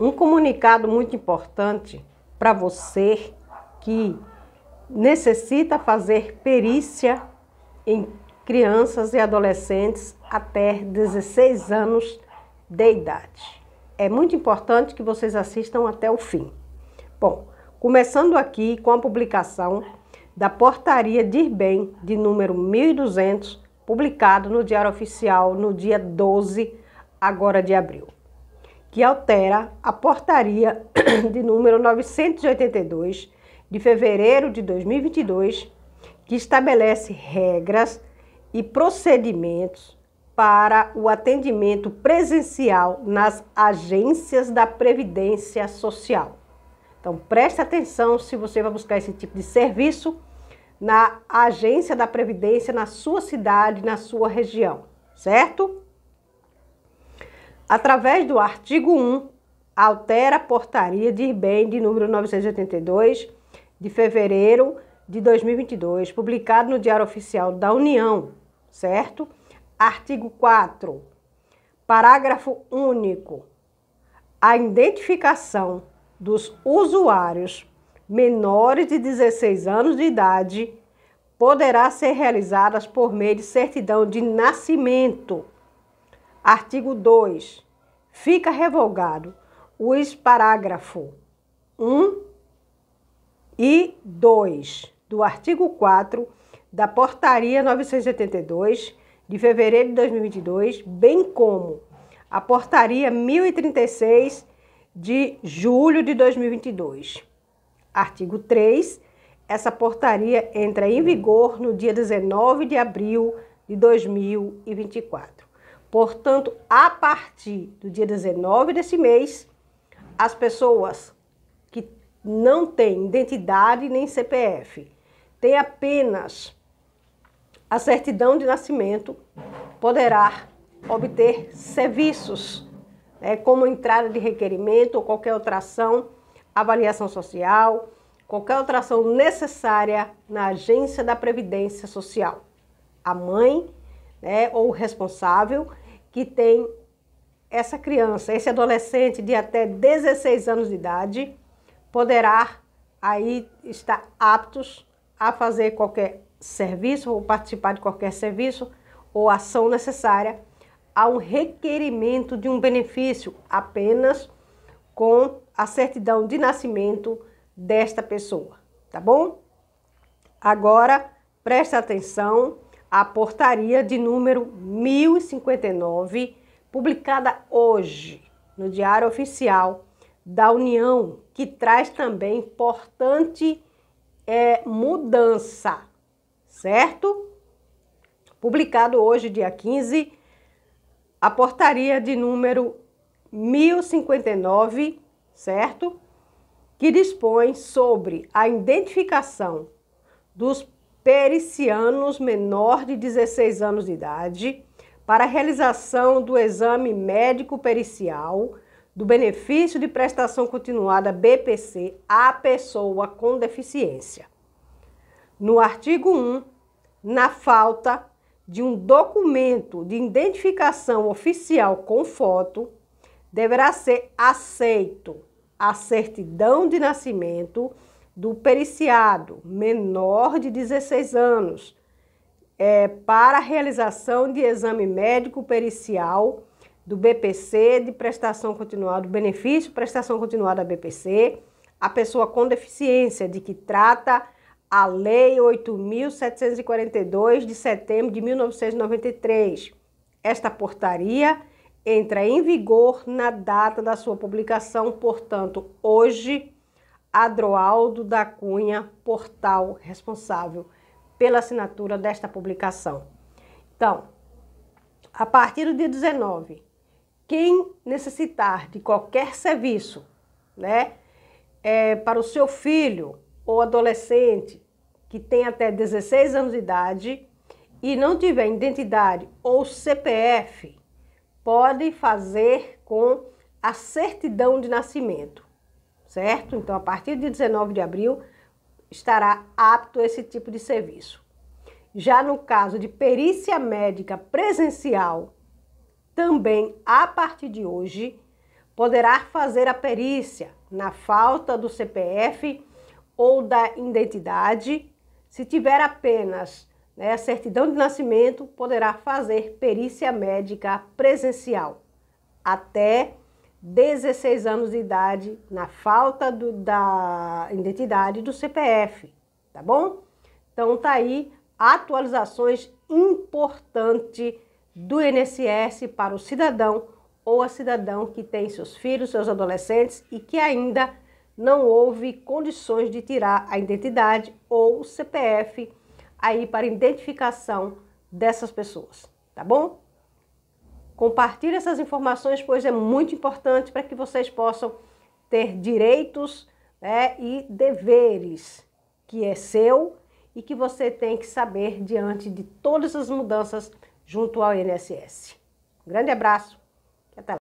um comunicado muito importante para você que necessita fazer perícia em crianças e adolescentes até 16 anos de idade. É muito importante que vocês assistam até o fim. Bom, começando aqui com a publicação da Portaria de Bem de número 1200, publicado no Diário Oficial no dia 12 agora de abril que altera a portaria de número 982 de fevereiro de 2022, que estabelece regras e procedimentos para o atendimento presencial nas agências da Previdência Social. Então, preste atenção se você vai buscar esse tipo de serviço na agência da Previdência na sua cidade, na sua região, certo? através do artigo 1, altera a portaria de IRBEM de número 982, de fevereiro de 2022, publicado no Diário Oficial da União, certo? Artigo 4. Parágrafo único. A identificação dos usuários menores de 16 anos de idade poderá ser realizada por meio de certidão de nascimento. Artigo 2. Fica revogado os parágrafo 1 e 2 do artigo 4 da Portaria 982 de fevereiro de 2022, bem como a Portaria 1036 de julho de 2022. Artigo 3. Essa portaria entra em vigor no dia 19 de abril de 2024. Portanto, a partir do dia 19 desse mês, as pessoas que não têm identidade nem CPF, têm apenas a certidão de nascimento, poderá obter serviços, né, como entrada de requerimento ou qualquer outra ação, avaliação social, qualquer outra ação necessária na agência da Previdência Social. A mãe né, ou responsável que tem essa criança, esse adolescente de até 16 anos de idade, poderá aí estar aptos a fazer qualquer serviço ou participar de qualquer serviço ou ação necessária a um requerimento de um benefício apenas com a certidão de nascimento desta pessoa, tá bom? Agora presta atenção a portaria de número 1059, publicada hoje no Diário Oficial da União, que traz também importante é, mudança, certo? Publicado hoje, dia 15, a portaria de número 1059, certo? Que dispõe sobre a identificação dos pericianos menor de 16 anos de idade para a realização do exame médico pericial do benefício de prestação continuada BPC à pessoa com deficiência. No artigo 1, na falta de um documento de identificação oficial com foto, deverá ser aceito a certidão de nascimento do periciado menor de 16 anos é, para a realização de exame médico pericial do BPC de prestação continuada, do benefício prestação continuada BPC, a pessoa com deficiência de que trata a Lei 8.742 de setembro de 1993. Esta portaria entra em vigor na data da sua publicação, portanto, hoje, Adroaldo da Cunha Portal, responsável pela assinatura desta publicação. Então, a partir do dia 19, quem necessitar de qualquer serviço, né, é, para o seu filho ou adolescente que tem até 16 anos de idade e não tiver identidade ou CPF, pode fazer com a certidão de nascimento certo? Então, a partir de 19 de abril, estará apto esse tipo de serviço. Já no caso de perícia médica presencial, também a partir de hoje, poderá fazer a perícia na falta do CPF ou da identidade. Se tiver apenas né, a certidão de nascimento, poderá fazer perícia médica presencial até 16 anos de idade na falta do, da identidade do CPF, tá bom? Então tá aí atualizações importantes do INSS para o cidadão ou a cidadão que tem seus filhos, seus adolescentes e que ainda não houve condições de tirar a identidade ou o CPF aí para identificação dessas pessoas, tá bom? Compartilhe essas informações, pois é muito importante para que vocês possam ter direitos né, e deveres que é seu e que você tem que saber diante de todas as mudanças junto ao INSS. Um grande abraço!